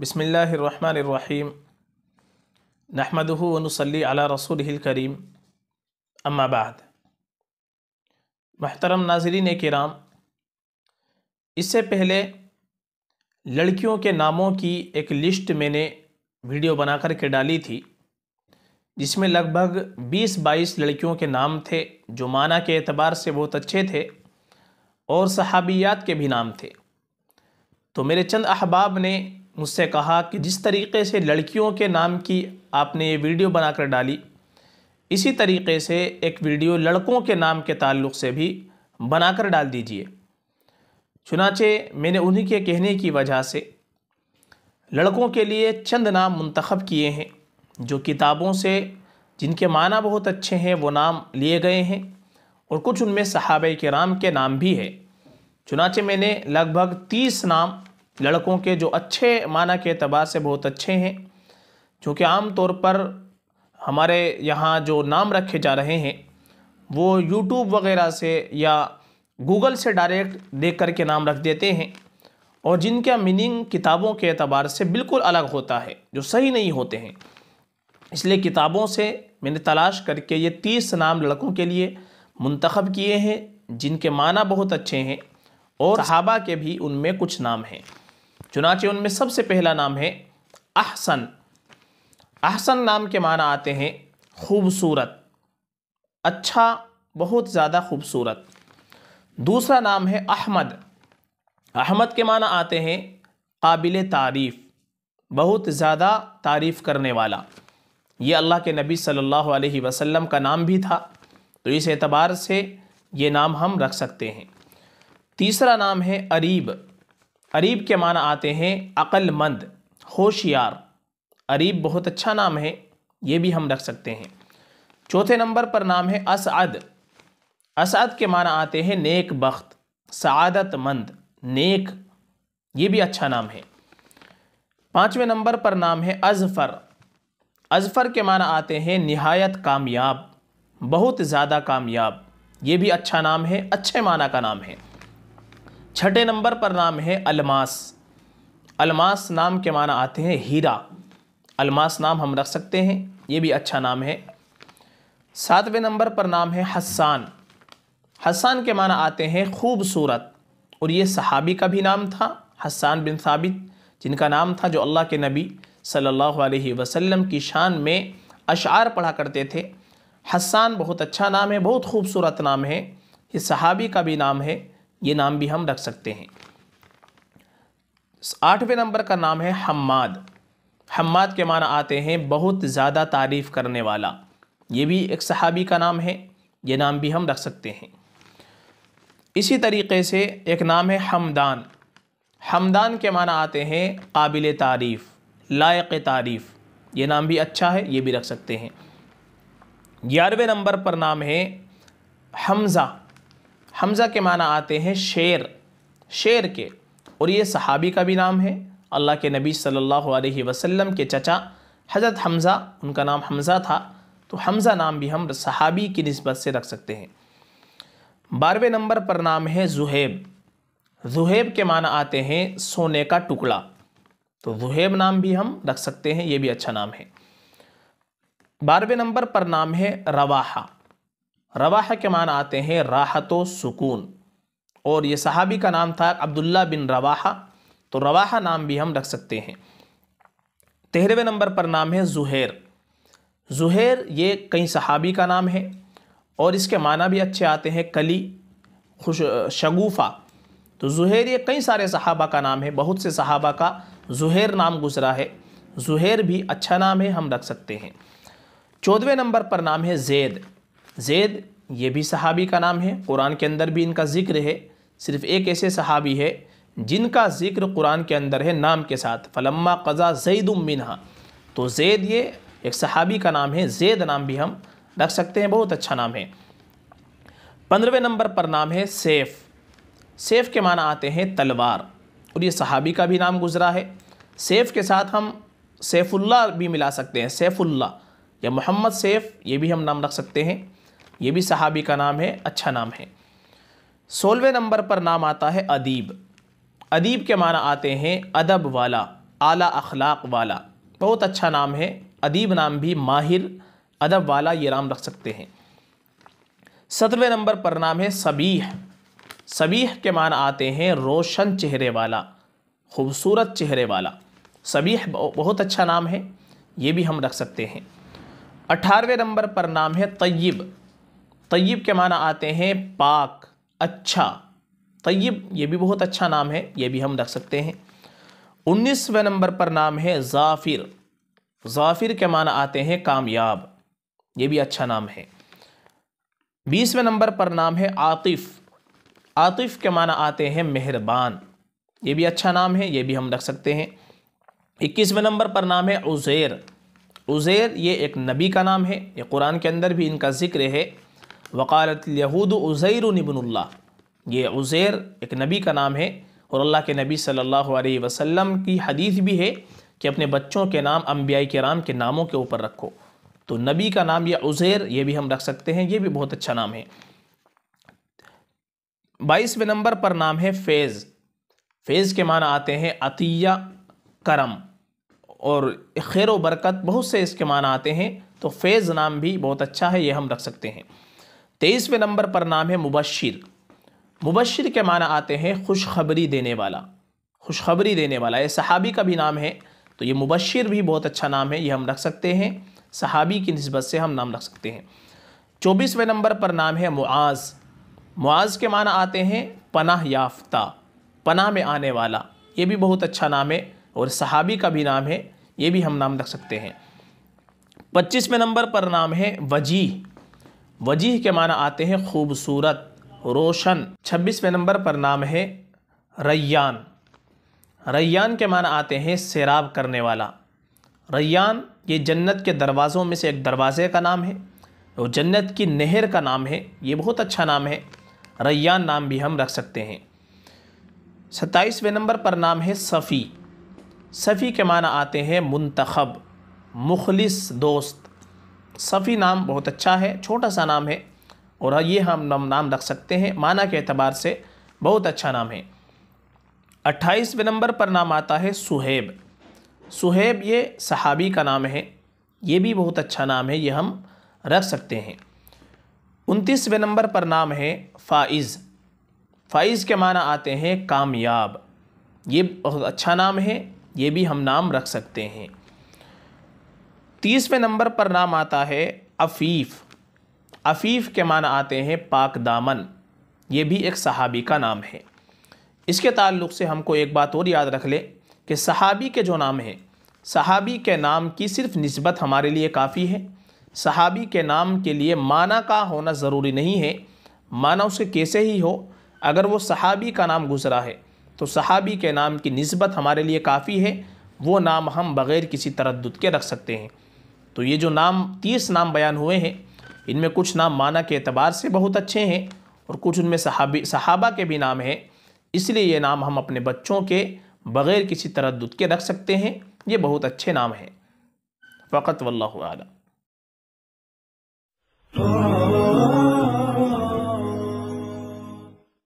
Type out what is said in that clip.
बसमीम नहमदनसली अला रसूल करीम अम्माबाद महतरम नाजरीन कराम इससे पहले लड़कियों के नामों की एक लिस्ट मैंने वीडियो बना कर के डाली थी जिसमें लगभग बीस बाईस लड़कियों के नाम थे जो माना के एतबार से बहुत अच्छे थे और सहाबियात के भी नाम थे तो मेरे चंद अहबाब ने मुझसे कहा कि जिस तरीके से लड़कियों के नाम की आपने ये वीडियो बनाकर डाली इसी तरीके से एक वीडियो लड़कों के नाम के ताल्लुक से भी बनाकर डाल दीजिए चुनाचे मैंने उन्हीं के कहने की वजह से लड़कों के लिए चंद नाम मंतखब किए हैं जो किताबों से जिनके माना बहुत अच्छे हैं वो नाम लिए गए हैं और कुछ उनमें के नाम के नाम भी है चुनाचे मैंने लगभग तीस नाम लड़कों के जो अच्छे माना के अतबार से बहुत अच्छे हैं चूँकि आम तौर पर हमारे यहाँ जो नाम रखे जा रहे हैं वो यूट्यूब वगैरह से या गूगल से डायरेक्ट देख कर के नाम रख देते हैं और जिनका मीनिंग किताबों के अतबार से बिल्कुल अलग होता है जो सही नहीं होते हैं इसलिए किताबों से मैंने तलाश करके ये तीस नाम लड़कों के लिए मंतखब किए हैं जिनके माना बहुत अच्छे हैं और हाबा के भी उनमें कुछ नाम हैं चुनाचे उनमें सबसे पहला नाम है अहसन अहसन नाम के माना आते हैं खूबसूरत अच्छा बहुत ज़्यादा खूबसूरत दूसरा नाम है अहमद अहमद के माना आते हैं काबिल तारीफ़ बहुत ज़्यादा तारीफ़ करने वाला ये अल्लाह के नबी सल्लल्लाहु अलैहि वसल्लम का नाम भी था तो इस एतबार से ये नाम हम रख सकते हैं तीसरा नाम है अरीब अरीब के माना आते हैं अक्लमंद होशियार अरीब बहुत अच्छा नाम है ये भी हम रख सकते हैं चौथे नंबर पर नाम है असद असद के माना आते हैं नेक बख्त सदतमंद नेक ये भी अच्छा नाम है पाँचवें नंबर पर नाम है अजफ़र अजफ़र के माना आते हैं नहायत कामयाब बहुत ज़्यादा कामयाब ये भी अच्छा नाम है अच्छे माना का नाम है छठे नंबर पर नाम है अलमास अलमास नाम के माना आते हैं हीरा अलमास नाम हम रख सकते हैं ये भी अच्छा नाम है सातवें नंबर पर नाम है हसान हसान के माना आते हैं खूबसूरत और ये सहाबी का भी नाम था हसान बिन साबित जिनका नाम था जो अल्लाह के नबी सल्लल्लाहु अलैहि वसल्लम की शान में अशार पढ़ा करते थे हसान बहुत अच्छा नाम है बहुत खूबसूरत नाम है ये सहाबी का भी नाम है ये नाम भी हम रख सकते हैं आठवें नंबर का नाम है हम्माद हम्माद के माना आते हैं बहुत ज़्यादा तारीफ़ करने वाला ये भी एक सहाबी का नाम है ये नाम भी हम रख सकते हैं इसी तरीके से एक नाम है हमदान हमदान के माना आते हैं काबिल तारीफ़ लायक तारीफ़ ये नाम भी अच्छा है ये भी रख सकते हैं ग्यारहवें नंबर पर नाम है हमज़ा हमज़ा के माना आते हैं शेर शेर के और ये सहाबी का भी नाम है अल्लाह के नबी सल्लल्लाहु अलैहि वसल्लम के चचा हज़रत हमज़ा उनका नाम हमज़ा था तो हमज़ा नाम भी हम सहाबी की नस्बत से रख सकते हैं बारहवें नंबर पर नाम है जुहेब जुहेब के माना आते हैं सोने का टुकड़ा तो जुहेब नाम भी हम रख सकते हैं ये भी अच्छा नाम है बारहवें नंबर पर नाम है रवाहा रवाह के मान आते हैं राहत सुकून और ये सहाबी का नाम था अब्दुल्ला बिन रवाहा तो रवाहा नाम भी हम रख सकते हैं तेरहवें नंबर पर नाम है जुहैर जुहैर ये कई सहाबी का नाम है और इसके माना भी अच्छे आते हैं कली खुश शगुफ़ा तो जुहैर ये कई सारे सहाबा का नाम है बहुत से सहाबा का जुहैर नाम गुजरा है जुहैर भी अच्छा नाम है हम रख सकते हैं चौदहवें नंबर पर नाम है जैद ज़ैद ये भी सहाबी का नाम है कुरान के अंदर भी इनका ज़िक्र है सिर्फ़ एक ऐसे सहाबी है जिनका ज़िक्र कुरान के अंदर है नाम के साथ फ़लम्मा कज़ा जैदम मिनहा तो जैद ये एक सहाबी का नाम है जैद नाम भी हम रख सकते हैं बहुत अच्छा नाम है पंद्रहवें नंबर पर नाम है सैफ़ सैफ़ के माना आते हैं तलवार और ये सहाबी का भी नाम गुज़रा है सैफ़ के साथ हम सैफ़ुल्ला भी मिला सकते हैं सैफ़ुल्ला या मोहम्मद सैफ़ ये भी हम नाम रख सकते हैं ये भी सहाबी का नाम है अच्छा नाम है सोलवें नंबर पर नाम आता है अदीब अदीब के माना आते हैं अदब वाला आला अखलाक वाला बहुत अच्छा नाम है अदीब नाम भी माहिर अदब वाला ये नाम रख सकते हैं सत्रहवें नंबर पर नाम है सबीह सबीह के मान आते हैं रोशन चेहरे वाला खूबसूरत चेहरे वाला सबीह बहुत अच्छा नाम है ये भी हम रख सकते हैं अठारहवें नंबर पर नाम है तय्यब तैयब के माना आते हैं पाक अच्छा तय्यब ये भी बहुत अच्छा नाम है ये भी हम रख सकते हैं उन्नीसवें नंबर पर नाम है जाफिर जाफिर के माना आते हैं कामयाब ये भी अच्छा नाम है बीसवें नंबर पर नाम है आतिफ़ आतिफ़ के माना आते हैं मेहरबान ये भी अच्छा नाम है ये भी हम रख सकते हैं इक्कीसवें नंबर पर नाम है उज़ैर उज़ैर ये एक नबी का नाम है ये कुरान के अंदर भी इनका ज़िक्र है वकालत यहूद उज़ैर नबनल्ला ये उज़ैर एक नबी का नाम है और अल्लाह के नबी सल्लल्लाहु अलैहि वसल्लम की हदीस भी है कि अपने बच्चों के नाम अम्बिया राम के नामों के ऊपर रखो तो नबी का नाम या उज़ैर ये भी हम रख सकते हैं ये भी बहुत अच्छा नाम है बाईसवें नंबर पर नाम है फैज़ फैज़ के माना आते हैं अतिया करम और खैर बरकत बहुत से इसके माना आते हैं तो फैज़ नाम भी बहुत अच्छा है ये हम रख सकते हैं तेईसवें नंबर पर नाम है मुबशिर मुबशिर के माना आते हैं खुशखबरी देने वाला खुशखबरी देने वाला ये सहाबी का भी नाम है तो ये मुबशिर भी बहुत अच्छा नाम है ये हम रख सकते हैं सहाबी की नस्बत से हम नाम रख सकते हैं चौबीसवें नंबर पर नाम है मुआज़ मुआज़ के माना आते हैं पनाह याफ्ता पनाह में आने वाला ये भी बहुत अच्छा नाम है और सहाबी का भी नाम है ये भी हम नाम रख सकते हैं पच्चीसवें नंबर पर नाम है वजी वजीह के माना आते हैं खूबसूरत रोशन छब्बीसवें नंबर पर नाम है रैयान रैयान के माना आते हैं सैराब करने वाला रैयान ये जन्नत के दरवाज़ों में से एक दरवाज़े का नाम है और जन्नत की नहर का नाम है ये बहुत अच्छा नाम है रैयान नाम भी हम रख सकते हैं सत्ताईसवें नंबर पर नाम है सफ़ी सफ़ी के माना आते हैं मुंतखब मुखलिस दोस्त सफ़ी नाम बहुत अच्छा है छोटा सा नाम है और ये हम नाम रख सकते हैं माना के अतबार से बहुत अच्छा नाम है अट्ठाईसवें नंबर पर नाम आता है सुहेब सुहेब ये सहाबी का नाम है ये भी बहुत अच्छा नाम है ये हम रख सकते हैं उनतीसवें नंबर पर नाम है फ़ाइज़ फ़ाइज़ के माना आते हैं कामयाब ये बहुत अच्छा नाम है ये भी हम नाम रख सकते हैं तीसवें नंबर पर नाम आता है अफ़ीफ़ अफ़ीफ़ के माना आते हैं पाक दामन ये भी एक सहाबी का नाम है इसके ताल्लुक से हमको एक बात और याद रख ले कि सहाबी के जो नाम हैं सहाबी के नाम की सिर्फ नस्बत हमारे लिए काफ़ी है सहाबी के नाम के लिए माना का होना ज़रूरी नहीं है माना उसके कैसे ही हो अगर वो सहाबी का नाम गुजरा है तो सहाबी के नाम की नस्बत हमारे लिए काफ़ी है वो नाम हम बग़ैर किसी तरद के रख सकते हैं तो ये जो नाम तीस नाम बयान हुए हैं इनमें कुछ नाम माना के अतबार से बहुत अच्छे हैं और कुछ उनमें सहाबी सहाबा के भी नाम हैं इसलिए ये नाम हम अपने बच्चों के बग़ैर किसी तरद के रख सकते हैं ये बहुत अच्छे नाम हैं फ़कत वल्ला आला